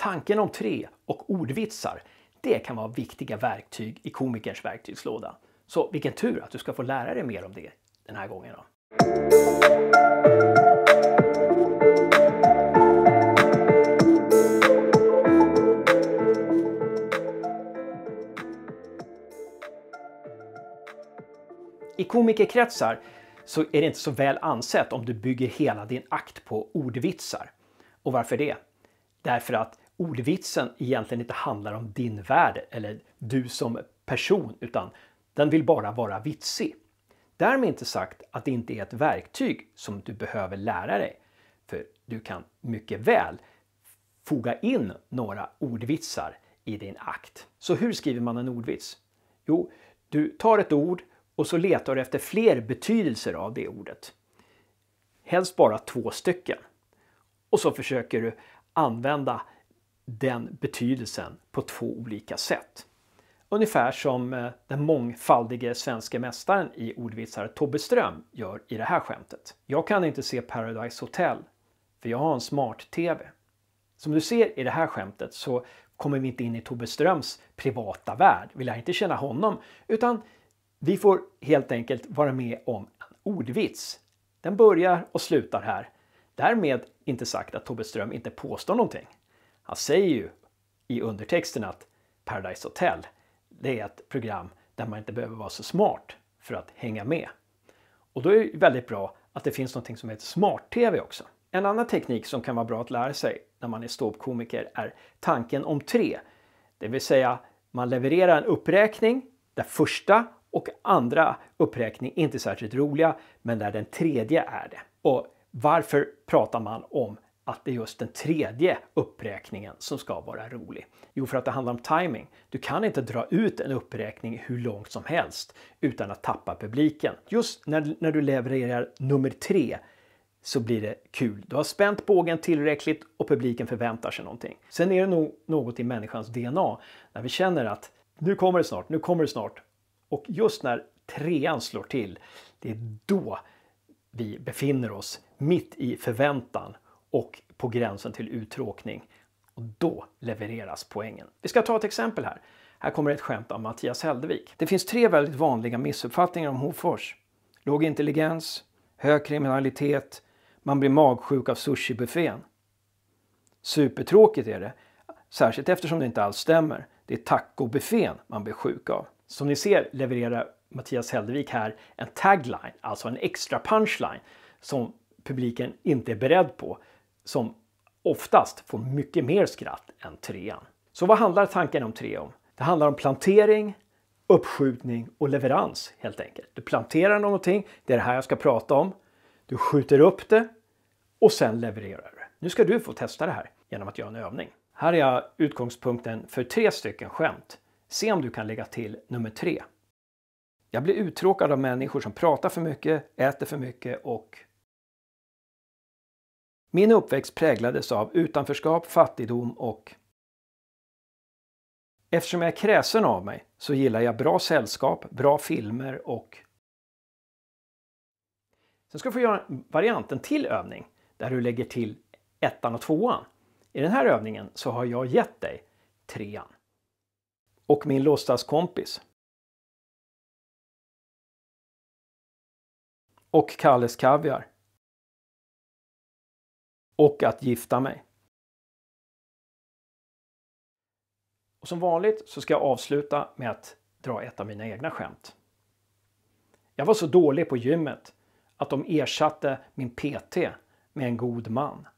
Tanken om tre och ordvitsar, det kan vara viktiga verktyg i komikerns verktygslåda. Så vilken tur att du ska få lära dig mer om det den här gången. Då. I komikerkretsar så är det inte så väl ansett om du bygger hela din akt på ordvitsar. Och varför det? Därför att ordvitsen egentligen inte handlar om din värld eller du som person utan den vill bara vara vitsig. Därmed inte sagt att det inte är ett verktyg som du behöver lära dig. För du kan mycket väl foga in några ordvitsar i din akt. Så hur skriver man en ordvits? Jo, du tar ett ord och så letar du efter fler betydelser av det ordet. Helst bara två stycken. Och så försöker du använda den betydelsen på två olika sätt. Ungefär som eh, den mångfaldige svenska mästaren i ordvitsar Tobbe Ström gör i det här skämtet. Jag kan inte se Paradise Hotel, för jag har en smart-TV. Som du ser i det här skämtet så kommer vi inte in i Tobbe Ströms privata värld. Vi lär inte känna honom, utan vi får helt enkelt vara med om en ordvits. Den börjar och slutar här. Därmed inte sagt att Tobbe Ström inte påstår någonting. Han säger ju i undertexten att Paradise Hotel, det är ett program där man inte behöver vara så smart för att hänga med. Och då är det väldigt bra att det finns något som heter smart-tv också. En annan teknik som kan vara bra att lära sig när man är ståuppkomiker är tanken om tre. Det vill säga, man levererar en uppräkning där första och andra uppräkning inte är särskilt roliga, men där den tredje är det. Och varför pratar man om att det är just den tredje uppräkningen som ska vara rolig? Jo, för att det handlar om timing. Du kan inte dra ut en uppräkning hur långt som helst utan att tappa publiken. Just när, när du levererar nummer tre så blir det kul. Du har spänt bågen tillräckligt och publiken förväntar sig någonting. Sen är det nog något i människans DNA när vi känner att nu kommer det snart, nu kommer det snart. Och just när trean slår till, det är då vi befinner oss mitt i förväntan och på gränsen till uttråkning. Och då levereras poängen. Vi ska ta ett exempel här. Här kommer ett skämt av Mattias Heldevik. Det finns tre väldigt vanliga missuppfattningar om Hofors. Låg intelligens, hög kriminalitet, man blir magsjuk av sushibuffén. Supertråkigt är det, särskilt eftersom det inte alls stämmer. Det är tacobuffén man blir sjuk av. Som ni ser levererar Mattias Heldevik här en tagline, alltså en extra punchline som publiken inte är beredd på som oftast får mycket mer skratt än trean. Så vad handlar tanken om tre om? Det handlar om plantering, uppskjutning och leverans helt enkelt. Du planterar någonting, det är det här jag ska prata om. Du skjuter upp det och sen levererar du. Nu ska du få testa det här genom att göra en övning. Här är jag utgångspunkten för tre stycken skämt. Se om du kan lägga till nummer tre. Jag blir uttråkad av människor som pratar för mycket, äter för mycket och min uppväxt präglades av utanförskap, fattigdom och Eftersom jag är kräsen av mig så gillar jag bra sällskap, bra filmer och... Sen ska du få göra varianten till övning där du lägger till ettan och tvåan. I den här övningen så har jag gett dig trean. Och min låtsaskompis. Och Kalles Kaviar och att gifta mig. Och som vanligt så ska jag avsluta med att dra ett av mina egna skämt. Jag var så dålig på gymmet att de ersatte min PT med en god man.